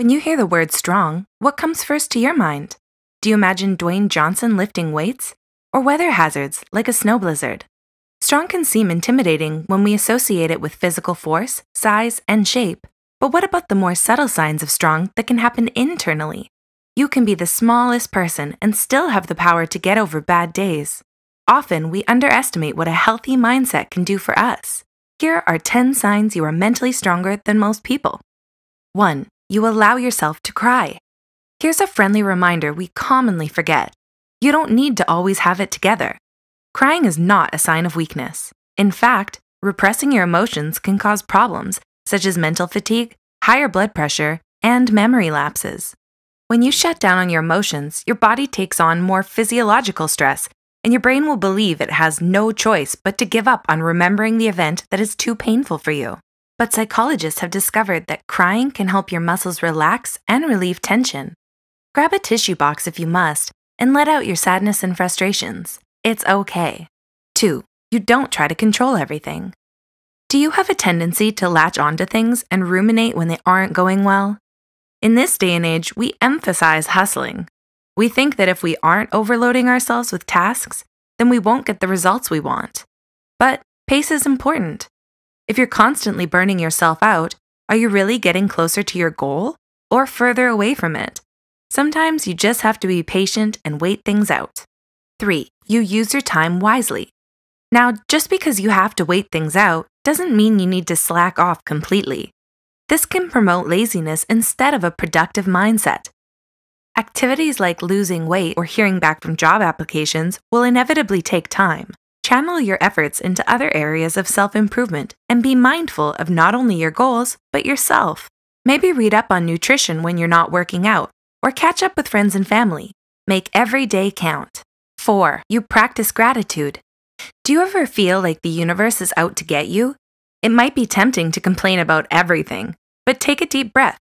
When you hear the word strong, what comes first to your mind? Do you imagine Dwayne Johnson lifting weights? Or weather hazards, like a snow blizzard? Strong can seem intimidating when we associate it with physical force, size, and shape. But what about the more subtle signs of strong that can happen internally? You can be the smallest person and still have the power to get over bad days. Often, we underestimate what a healthy mindset can do for us. Here are 10 signs you are mentally stronger than most people. 1 you allow yourself to cry. Here's a friendly reminder we commonly forget you don't need to always have it together. Crying is not a sign of weakness. In fact, repressing your emotions can cause problems such as mental fatigue, higher blood pressure, and memory lapses. When you shut down on your emotions, your body takes on more physiological stress, and your brain will believe it has no choice but to give up on remembering the event that is too painful for you. But psychologists have discovered that crying can help your muscles relax and relieve tension. Grab a tissue box if you must and let out your sadness and frustrations. It's okay. 2. You don't try to control everything. Do you have a tendency to latch onto things and ruminate when they aren't going well? In this day and age, we emphasize hustling. We think that if we aren't overloading ourselves with tasks, then we won't get the results we want. But pace is important. If you're constantly burning yourself out, are you really getting closer to your goal or further away from it? Sometimes you just have to be patient and wait things out. 3. You use your time wisely. Now, just because you have to wait things out doesn't mean you need to slack off completely. This can promote laziness instead of a productive mindset. Activities like losing weight or hearing back from job applications will inevitably take time, Channel your efforts into other areas of self improvement and be mindful of not only your goals, but yourself. Maybe read up on nutrition when you're not working out, or catch up with friends and family. Make every day count. 4. You practice gratitude. Do you ever feel like the universe is out to get you? It might be tempting to complain about everything, but take a deep breath.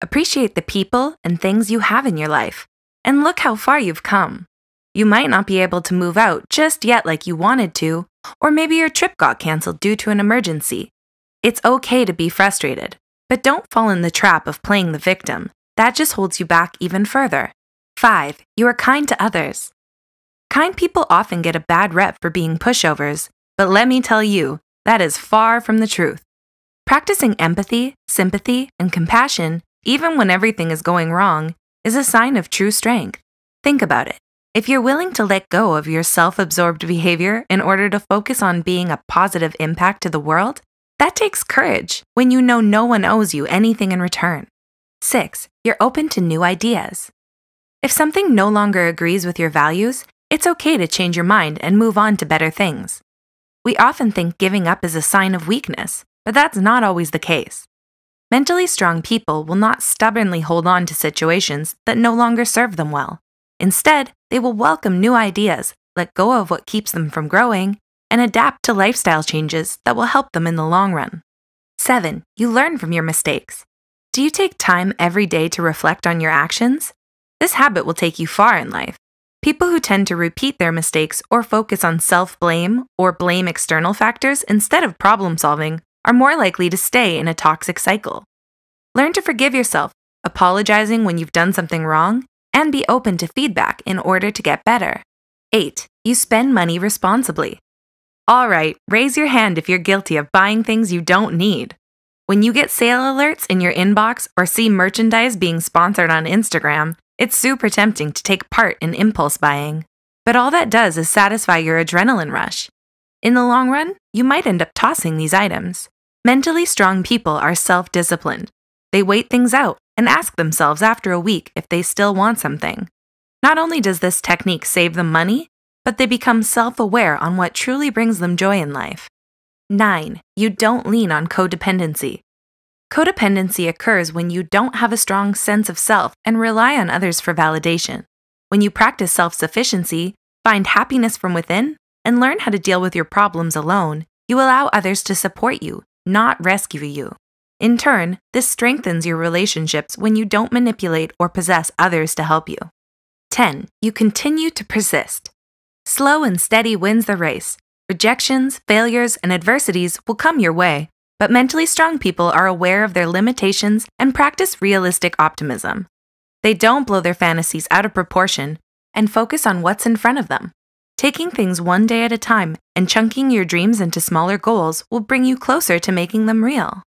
Appreciate the people and things you have in your life, and look how far you've come. You might not be able to move out just yet like you wanted to, or maybe your trip got canceled due to an emergency. It's okay to be frustrated, but don't fall in the trap of playing the victim. That just holds you back even further. 5. You are kind to others. Kind people often get a bad rep for being pushovers, but let me tell you, that is far from the truth. Practicing empathy, sympathy, and compassion, even when everything is going wrong, is a sign of true strength. Think about it. If you're willing to let go of your self absorbed behavior in order to focus on being a positive impact to the world, that takes courage when you know no one owes you anything in return. 6. You're open to new ideas. If something no longer agrees with your values, it's okay to change your mind and move on to better things. We often think giving up is a sign of weakness, but that's not always the case. Mentally strong people will not stubbornly hold on to situations that no longer serve them well. Instead, they will welcome new ideas, let go of what keeps them from growing, and adapt to lifestyle changes that will help them in the long run. 7. You learn from your mistakes. Do you take time every day to reflect on your actions? This habit will take you far in life. People who tend to repeat their mistakes or focus on self blame or blame external factors instead of problem solving are more likely to stay in a toxic cycle. Learn to forgive yourself, apologizing when you've done something wrong, and be open to feedback in order to get better. 8. You spend money responsibly. All right, raise your hand if you're guilty of buying things you don't need. When you get sale alerts in your inbox or see merchandise being sponsored on Instagram, it's super tempting to take part in impulse buying. But all that does is satisfy your adrenaline rush. In the long run, you might end up tossing these items. Mentally strong people are self disciplined, they wait things out and ask themselves after a week if they still want something. Not only does this technique save them money, but they become self aware on what truly brings them joy in life. 9. You don't lean on codependency. Codependency occurs when you don't have a strong sense of self and rely on others for validation. When you practice self sufficiency, find happiness from within, and learn how to deal with your problems alone, you allow others to support you, not rescue you. In turn, this strengthens your relationships when you don't manipulate or possess others to help you. 10. You continue to persist. Slow and steady wins the race. Rejections, failures, and adversities will come your way, but mentally strong people are aware of their limitations and practice realistic optimism. They don't blow their fantasies out of proportion and focus on what's in front of them. Taking things one day at a time and chunking your dreams into smaller goals will bring you closer to making them real.